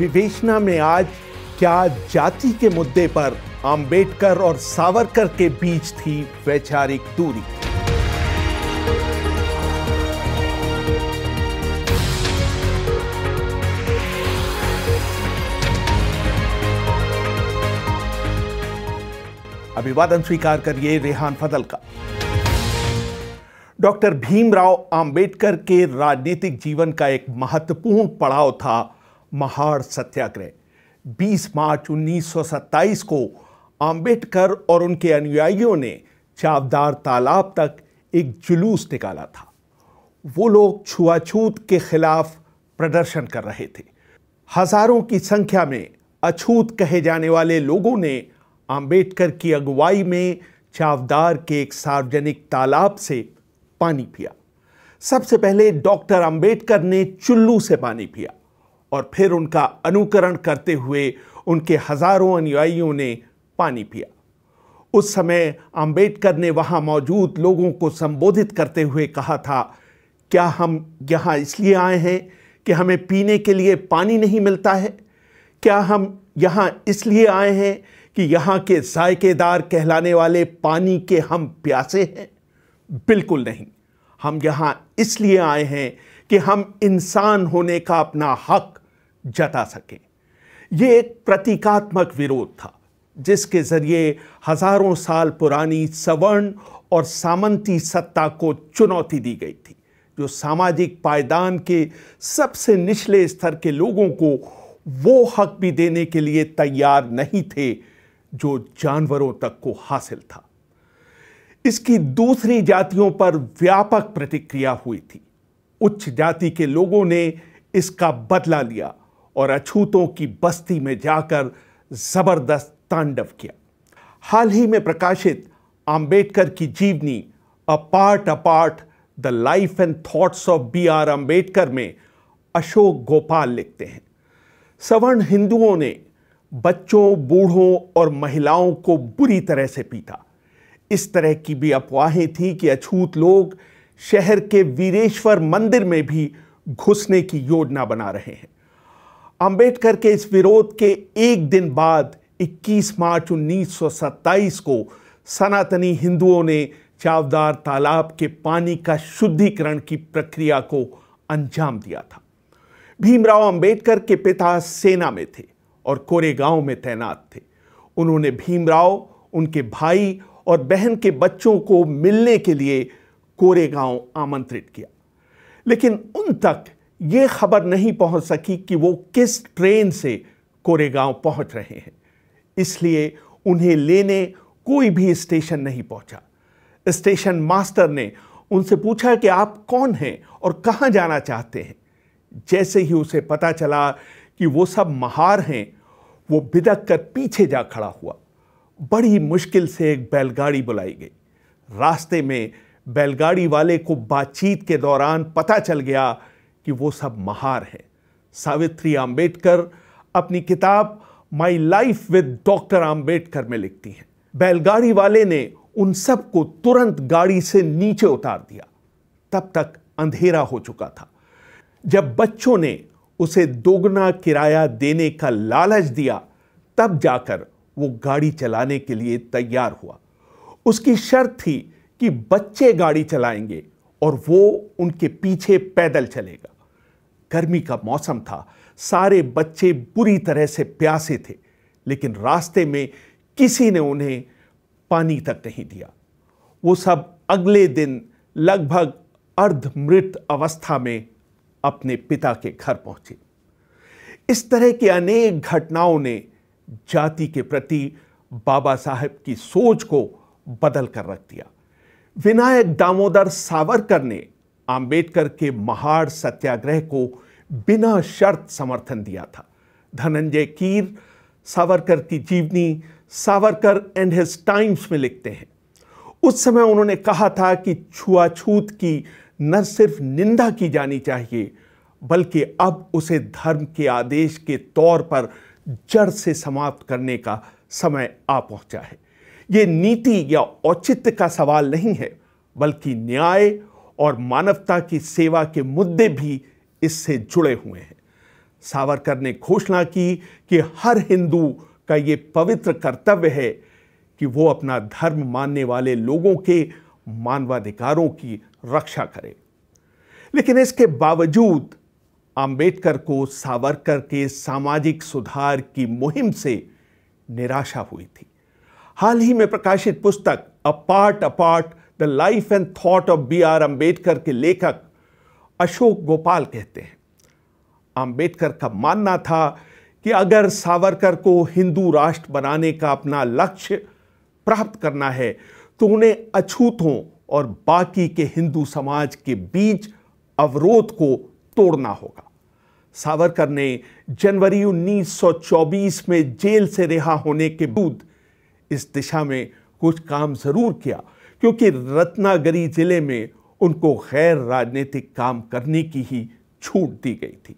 विवेचना में आज क्या जाति के मुद्दे पर आम्बेडकर और सावरकर के बीच थी वैचारिक दूरी अभिवादन स्वीकार करिए रेहान फजल का डॉक्टर भीमराव आंबेडकर के राजनीतिक जीवन का एक महत्वपूर्ण पड़ाव था महाड़ सत्याग्रह 20 मार्च 1927 को आम्बेडकर और उनके अनुयायियों ने चावदार तालाब तक एक जुलूस निकाला था वो लोग छुआछूत के खिलाफ प्रदर्शन कर रहे थे हजारों की संख्या में अछूत कहे जाने वाले लोगों ने आम्बेडकर की अगुवाई में चावदार के एक सार्वजनिक तालाब से पानी पिया सबसे पहले डॉक्टर अंबेडकर ने चुल्लू से पानी पिया और फिर उनका अनुकरण करते हुए उनके हजारों अनुयायियों ने पानी पिया उस समय अंबेडकर ने वहाँ मौजूद लोगों को संबोधित करते हुए कहा था क्या हम यहाँ इसलिए आए हैं कि हमें पीने के लिए पानी नहीं मिलता है क्या हम यहाँ इसलिए आए हैं कि यहाँ के जायकेदार कहलाने वाले पानी के हम प्यासे हैं बिल्कुल नहीं हम यहाँ इसलिए आए हैं कि हम इंसान होने का अपना हक जता सके ये एक प्रतीकात्मक विरोध था जिसके जरिए हजारों साल पुरानी सवर्ण और सामंती सत्ता को चुनौती दी गई थी जो सामाजिक पायदान के सबसे निचले स्तर के लोगों को वो हक भी देने के लिए तैयार नहीं थे जो जानवरों तक को हासिल था इसकी दूसरी जातियों पर व्यापक प्रतिक्रिया हुई थी उच्च जाति के लोगों ने इसका बदला लिया और अछूतों की बस्ती में जाकर ज़बरदस्त तांडव किया हाल ही में प्रकाशित आम्बेडकर की जीवनी a part apart the life and thoughts of B R Ambedkar में अशोक गोपाल लिखते हैं सवर्ण हिंदुओं ने बच्चों बूढ़ों और महिलाओं को बुरी तरह से पीटा इस तरह की भी अफवाहें थी कि अछूत लोग शहर के वीरेश्वर मंदिर में भी घुसने की योजना बना रहे हैं अंबेडकर के इस विरोध के एक दिन बाद 21 मार्च 1927 को सनातनी हिंदुओं ने चावदार तालाब के पानी का शुद्धिकरण की प्रक्रिया को अंजाम दिया था भीमराव अंबेडकर के पिता सेना में थे और कोरेगांव में तैनात थे उन्होंने भीमराव उनके भाई और बहन के बच्चों को मिलने के लिए कोरेगांव आमंत्रित किया लेकिन उन तक ये खबर नहीं पहुंच सकी कि वो किस ट्रेन से कोरेगांव पहुंच रहे हैं इसलिए उन्हें लेने कोई भी स्टेशन नहीं पहुंचा स्टेशन मास्टर ने उनसे पूछा कि आप कौन हैं और कहाँ जाना चाहते हैं जैसे ही उसे पता चला कि वो सब महार हैं वो बिदक कर पीछे जा खड़ा हुआ बड़ी मुश्किल से एक बैलगाड़ी बुलाई गई रास्ते में बैलगाड़ी वाले को बातचीत के दौरान पता चल गया कि वो सब महार हैं सावित्री आम्बेडकर अपनी किताब my life with doctor Ambedkar में लिखती हैं बैलगाड़ी वाले ने उन सब को तुरंत गाड़ी से नीचे उतार दिया तब तक अंधेरा हो चुका था जब बच्चों ने उसे दोगुना किराया देने का लालच दिया तब जाकर वो गाड़ी चलाने के लिए तैयार हुआ उसकी शर्त थी कि बच्चे गाड़ी चलाएंगे और वो उनके पीछे पैदल चलेगा गर्मी का मौसम था सारे बच्चे बुरी तरह से प्यासे थे लेकिन रास्ते में किसी ने उन्हें पानी तक नहीं दिया वो सब अगले दिन लगभग अर्धमृत अवस्था में अपने पिता के घर पहुंचे इस तरह की अनेक घटनाओं ने जाति के प्रति बाबा साहब की सोच को बदल कर रख दिया विनायक दामोदर सावरकर ने आंबेडकर के महाड़ सत्याग्रह को बिना शर्त समर्थन दिया था धनंजय कीर सावरकर की जीवनी सावरकर एंड हिज टाइम्स में लिखते हैं उस समय उन्होंने कहा था कि छुआछूत की न सिर्फ निंदा की जानी चाहिए बल्कि अब उसे धर्म के आदेश के तौर पर जड़ से समाप्त करने का समय आ पहुंचा है ये नीति या औचित्य का सवाल नहीं है बल्कि न्याय और मानवता की सेवा के मुद्दे भी इससे जुड़े हुए हैं सावरकर ने घोषणा की कि हर हिंदू का ये पवित्र कर्तव्य है कि वो अपना धर्म मानने वाले लोगों के मानवाधिकारों की रक्षा करे लेकिन इसके बावजूद आंबेडकर को सावरकर के सामाजिक सुधार की मुहिम से निराशा हुई थी हाल ही में प्रकाशित पुस्तक a part apart the life and thought of B R Ambedkar के लेखक अशोक गोपाल कहते हैं अम्बेडकर का मानना था कि अगर सावरकर को हिंदू राष्ट्र बनाने का अपना लक्ष्य प्राप्त करना है तो उन्हें अछूतों और बाकी के हिंदू समाज के बीच अवरोध को तोड़ना होगा सावरकर ने जनवरी 1924 में जेल से रिहा होने के बाद इस दिशा में कुछ काम जरूर किया क्योंकि रत्नागिरी जिले में उनको गैर राजनीतिक काम करने की ही छूट दी गई थी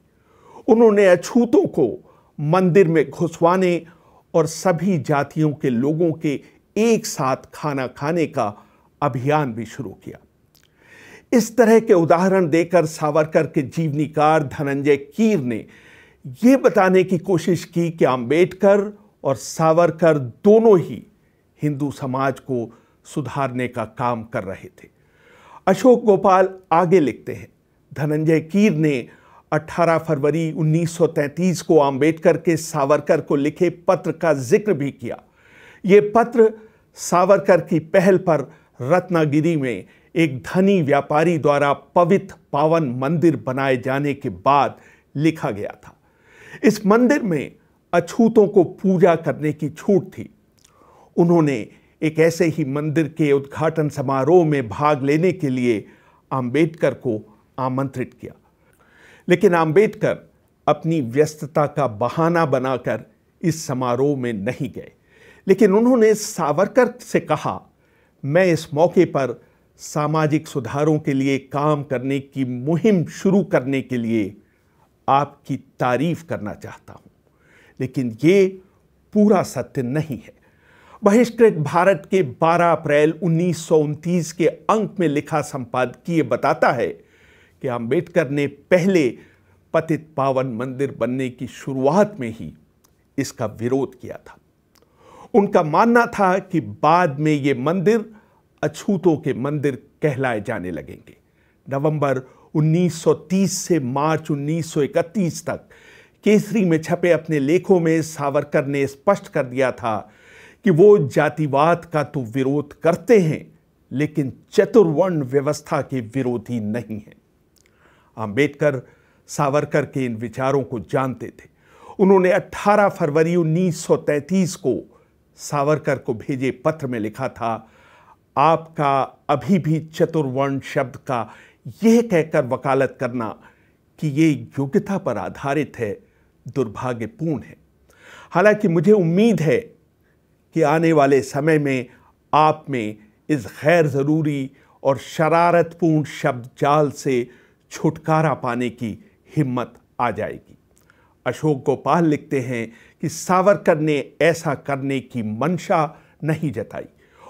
उन्होंने अछूतों को मंदिर में घुसवाने और सभी जातियों के लोगों के एक साथ खाना खाने का अभियान भी शुरू किया इस तरह के उदाहरण देकर सावरकर के जीवनीकार धनंजय कीर ने ये बताने की कोशिश की कि आम्बेडकर और सावरकर दोनों ही हिंदू समाज को सुधारने का काम कर रहे थे अशोक गोपाल आगे लिखते हैं धनंजय कीर ने 18 फरवरी 1933 को आंबेडकर के सावरकर को लिखे पत्र का जिक्र भी किया ये पत्र सावरकर की पहल पर रत्नागिरी में एक धनी व्यापारी द्वारा पवित्र पावन मंदिर बनाए जाने के बाद लिखा गया था इस मंदिर में अछूतों को पूजा करने की छूट थी उन्होंने एक ऐसे ही मंदिर के उद्घाटन समारोह में भाग लेने के लिए आम्बेडकर को आमंत्रित किया लेकिन आम्बेडकर अपनी व्यस्तता का बहाना बनाकर इस समारोह में नहीं गए लेकिन उन्होंने सावरकर से कहा मैं इस मौके पर सामाजिक सुधारों के लिए काम करने की मुहिम शुरू करने के लिए आपकी तारीफ करना चाहता हूं लेकिन ये पूरा सत्य नहीं है बहिष्कृत भारत के 12 अप्रैल उन्नीस के अंक में लिखा संपादकीय बताता है कि अंबेडकर ने पहले पतित पावन मंदिर बनने की शुरुआत में ही इसका विरोध किया था उनका मानना था कि बाद में ये मंदिर अछूतों के मंदिर कहलाए जाने लगेंगे नवंबर 1930 से मार्च 1931 तक केसरी में छपे अपने लेखों में सावरकर ने स्पष्ट कर दिया था कि वो जातिवाद का तो विरोध करते हैं लेकिन चतुर्वर्ण व्यवस्था के विरोधी नहीं हैं आंबेडकर सावरकर के इन विचारों को जानते थे उन्होंने 18 फरवरी 1933 को सावरकर को भेजे पत्र में लिखा था आपका अभी भी चतुर्वर्ण शब्द का यह कहकर वकालत करना कि ये योग्यता पर आधारित है दुर्भाग्यपूर्ण है हालांकि मुझे उम्मीद है कि आने वाले समय में आप में इस गैर ज़रूरी और शरारतपूर्ण शब्द जाल से छुटकारा पाने की हिम्मत आ जाएगी अशोक गोपाल लिखते हैं कि सावरकर ने ऐसा करने की मंशा नहीं जताई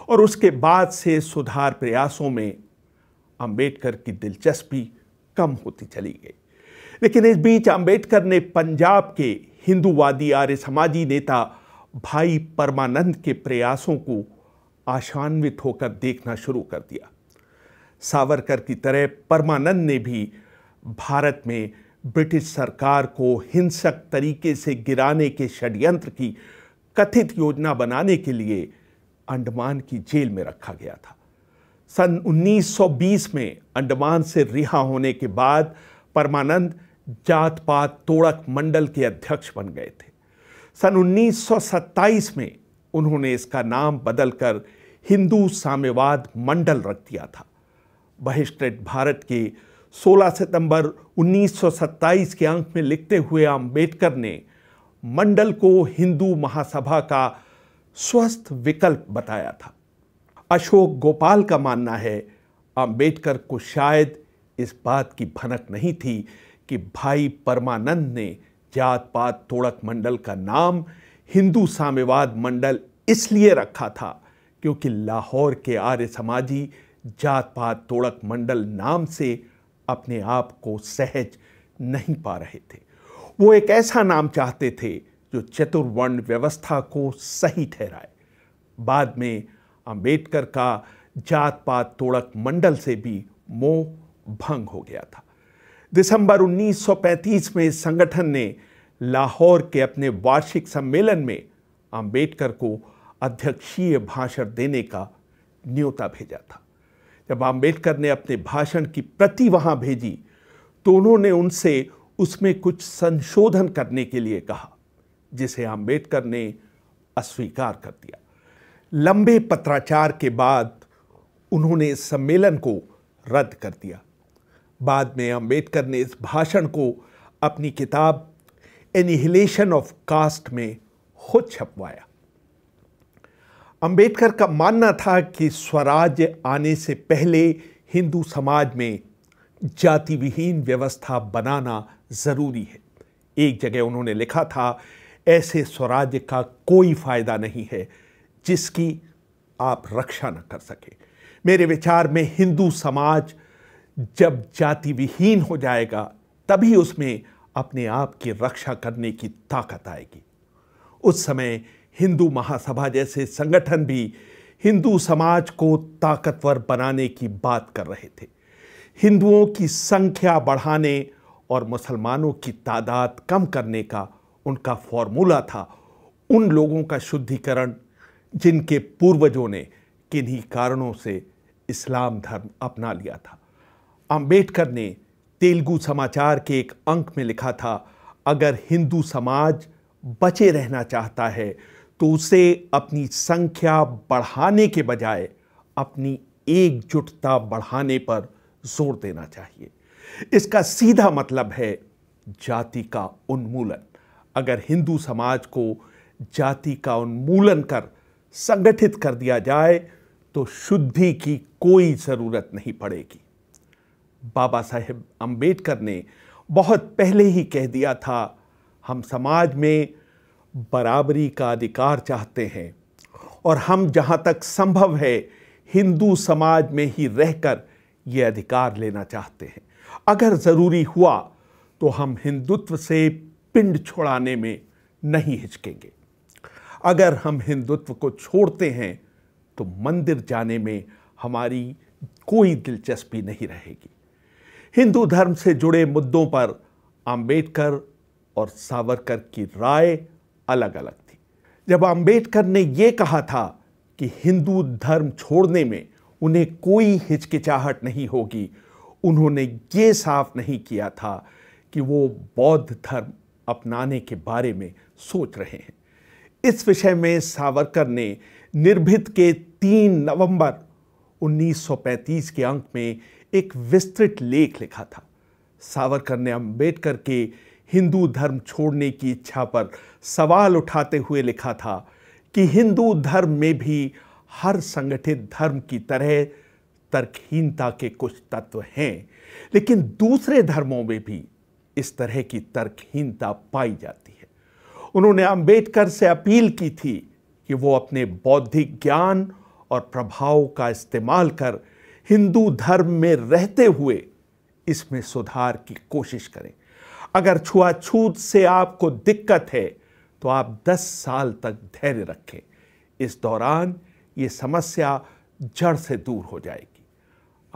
और उसके बाद से सुधार प्रयासों में अंबेडकर की दिलचस्पी कम होती चली गई लेकिन इस बीच अंबेडकर ने पंजाब के हिंदूवादी आर्य समाजी नेता भाई परमानंद के प्रयासों को आशान्वित होकर देखना शुरू कर दिया सावरकर की तरह परमानंद ने भी भारत में ब्रिटिश सरकार को हिंसक तरीके से गिराने के षड्यंत्र की कथित योजना बनाने के लिए अंडमान की जेल में रखा गया था सन 1920 में अंडमान से रिहा होने के बाद परमानंद जात पात तोड़क मंडल के अध्यक्ष बन गए थे सन 1927 में उन्होंने इसका नाम बदलकर हिंदू साम्यवाद मंडल रख दिया था बहिष्कृत भारत के 16 सितंबर 1927 के अंक में लिखते हुए आम्बेडकर ने मंडल को हिंदू महासभा का स्वस्थ विकल्प बताया था अशोक गोपाल का मानना है आम्बेडकर को शायद इस बात की भनक नहीं थी कि भाई परमानंद ने जात पात तोड़क मंडल का नाम हिंदू साम्यवाद मंडल इसलिए रखा था क्योंकि लाहौर के आर्य समाजी जात पात तोड़क मंडल नाम से अपने आप को सहज नहीं पा रहे थे वो एक ऐसा नाम चाहते थे जो चतुर्वर्ण व्यवस्था को सही ठहराए बाद में अंबेडकर का जात पात तोड़क मंडल से भी मोह भंग हो गया था दिसंबर 1935 में इस संगठन ने लाहौर के अपने वार्षिक सम्मेलन में आम्बेडकर को अध्यक्षीय भाषण देने का न्योता भेजा था जब आम्बेडकर ने अपने भाषण की प्रति वहां भेजी तो उन्होंने उनसे उसमें कुछ संशोधन करने के लिए कहा जिसे आम्बेडकर ने अस्वीकार कर दिया लंबे पत्राचार के बाद उन्होंने इस सम्मेलन को रद्द कर दिया बाद में अम्बेडकर ने इस भाषण को अपनी किताब एनिहिलेशन ऑफ कास्ट में खुद छपवाया अंबेडकर का मानना था कि स्वराज्य आने से पहले हिंदू समाज में जाति विहीन व्यवस्था बनाना ज़रूरी है एक जगह उन्होंने लिखा था ऐसे स्वराज्य का कोई फ़ायदा नहीं है जिसकी आप रक्षा न कर सकें मेरे विचार में हिंदू समाज जब जाति विहीन हो जाएगा तभी उसमें अपने आप की रक्षा करने की ताकत आएगी उस समय हिंदू महासभा जैसे संगठन भी हिंदू समाज को ताकतवर बनाने की बात कर रहे थे हिंदुओं की संख्या बढ़ाने और मुसलमानों की तादाद कम करने का उनका फॉर्मूला था उन लोगों का शुद्धिकरण जिनके पूर्वजों ने किन्हीं कारणों से इस्लाम धर्म अपना लिया था अंबेडकर ने तेलुगु समाचार के एक अंक में लिखा था अगर हिंदू समाज बचे रहना चाहता है तो उसे अपनी संख्या बढ़ाने के बजाय अपनी एकजुटता बढ़ाने पर जोर देना चाहिए इसका सीधा मतलब है जाति का उन्मूलन अगर हिंदू समाज को जाति का उन्मूलन कर संगठित कर दिया जाए तो शुद्धि की कोई ज़रूरत नहीं पड़ेगी बाबा साहेब अम्बेडकर ने बहुत पहले ही कह दिया था हम समाज में बराबरी का अधिकार चाहते हैं और हम जहाँ तक संभव है हिंदू समाज में ही रहकर ये अधिकार लेना चाहते हैं अगर ज़रूरी हुआ तो हम हिंदुत्व से पिंड छोड़ाने में नहीं हिचकेंगे अगर हम हिंदुत्व को छोड़ते हैं तो मंदिर जाने में हमारी कोई दिलचस्पी नहीं रहेगी हिंदू धर्म से जुड़े मुद्दों पर आम्बेडकर और सावरकर की राय अलग अलग थी जब आम्बेडकर ने यह कहा था कि हिंदू धर्म छोड़ने में उन्हें कोई हिचकिचाहट नहीं होगी उन्होंने ये साफ नहीं किया था कि वो बौद्ध धर्म अपनाने के बारे में सोच रहे हैं इस विषय में सावरकर ने निर्भित के 3 नवंबर 1935 के अंक में एक विस्तृत लेख लिखा था सावरकर ने अंबेडकर के हिंदू धर्म छोड़ने की इच्छा पर सवाल उठाते हुए लिखा था कि हिंदू धर्म में भी हर संगठित धर्म की तरह तर्कहीनता के कुछ तत्व हैं लेकिन दूसरे धर्मों में भी इस तरह की तर्कहीनता पाई जाती है उन्होंने अंबेडकर से अपील की थी कि वो अपने बौद्धिक ज्ञान और प्रभाव का इस्तेमाल कर हिंदू धर्म में रहते हुए इसमें सुधार की कोशिश करें अगर छुआछूत से आपको दिक्कत है तो आप 10 साल तक धैर्य रखें इस दौरान ये समस्या जड़ से दूर हो जाएगी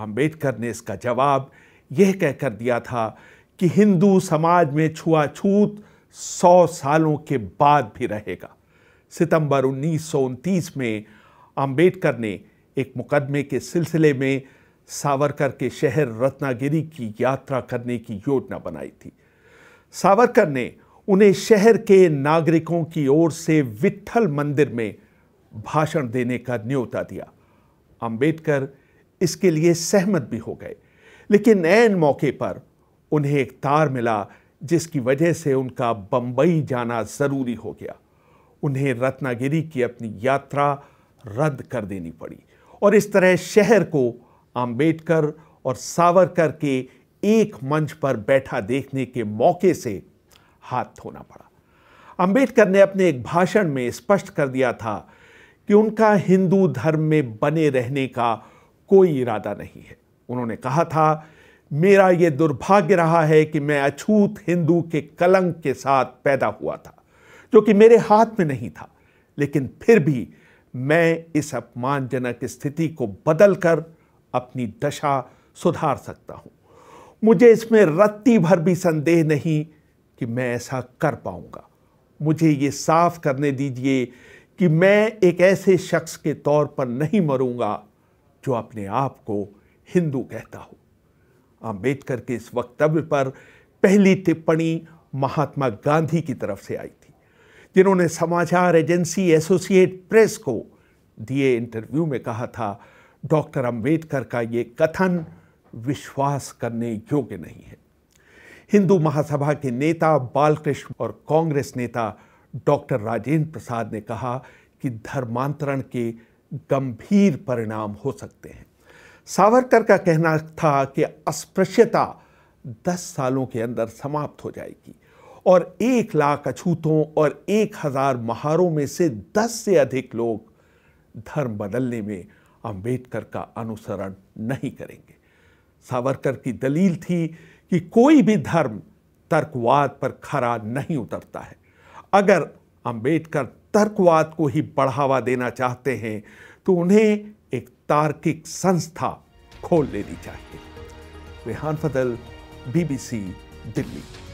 अंबेडकर ने इसका जवाब यह कहकर दिया था कि हिंदू समाज में छुआछूत सौ सालों के बाद भी रहेगा सितंबर उन्नीस में अंबेडकर ने एक मुकदमे के सिलसिले में सावरकर के शहर रत्नागिरी की यात्रा करने की योजना बनाई थी सावरकर ने उन्हें शहर के नागरिकों की ओर से विट्ठल मंदिर में भाषण देने का न्योता दिया अंबेडकर इसके लिए सहमत भी हो गए लेकिन ऐन मौके पर उन्हें एक तार मिला जिसकी वजह से उनका बम्बई जाना ज़रूरी हो गया उन्हें रत्नागिरी की अपनी यात्रा रद्द कर देनी पड़ी और इस तरह शहर को आम्बेडकर और सावरकर के एक मंच पर बैठा देखने के मौके से हाथ धोना पड़ा अंबेडकर ने अपने एक भाषण में स्पष्ट कर दिया था कि उनका हिंदू धर्म में बने रहने का कोई इरादा नहीं है उन्होंने कहा था मेरा ये दुर्भाग्य रहा है कि मैं अछूत हिंदू के कलंक के साथ पैदा हुआ था जो कि मेरे हाथ में नहीं था लेकिन फिर भी मैं इस अपमानजनक स्थिति को बदलकर अपनी दशा सुधार सकता हूं मुझे इसमें रत्ती भर भी संदेह नहीं कि मैं ऐसा कर पाऊंगा मुझे ये साफ करने दीजिए कि मैं एक ऐसे शख्स के तौर पर नहीं मरूंगा जो अपने आप को हिंदू कहता हो अंबेडकर के इस वक्तव्य पर पहली टिप्पणी महात्मा गांधी की तरफ से आई थी जिन्होंने समाचार एजेंसी एसोसिएट प्रेस को दिए इंटरव्यू में कहा था डॉक्टर अंबेडकर का ये कथन विश्वास करने योग्य नहीं है हिंदू महासभा के नेता बालकृष्ण और कांग्रेस नेता डॉक्टर राजेंद्र प्रसाद ने कहा कि धर्मांतरण के गंभीर परिणाम हो सकते हैं सावरकर का कहना था कि अस्पृश्यता 10 सालों के अंदर समाप्त हो जाएगी और एक लाख अछूतों और एक हजार महारों में से दस से अधिक लोग धर्म बदलने में अंबेडकर का अनुसरण नहीं करेंगे सावरकर की दलील थी कि कोई भी धर्म तर्कवाद पर खरा नहीं उतरता है अगर अंबेडकर तर्कवाद को ही बढ़ावा देना चाहते हैं तो उन्हें एक तार्किक संस्था खोल लेनी चाहिए रेहान फजल बीबीसी दिल्ली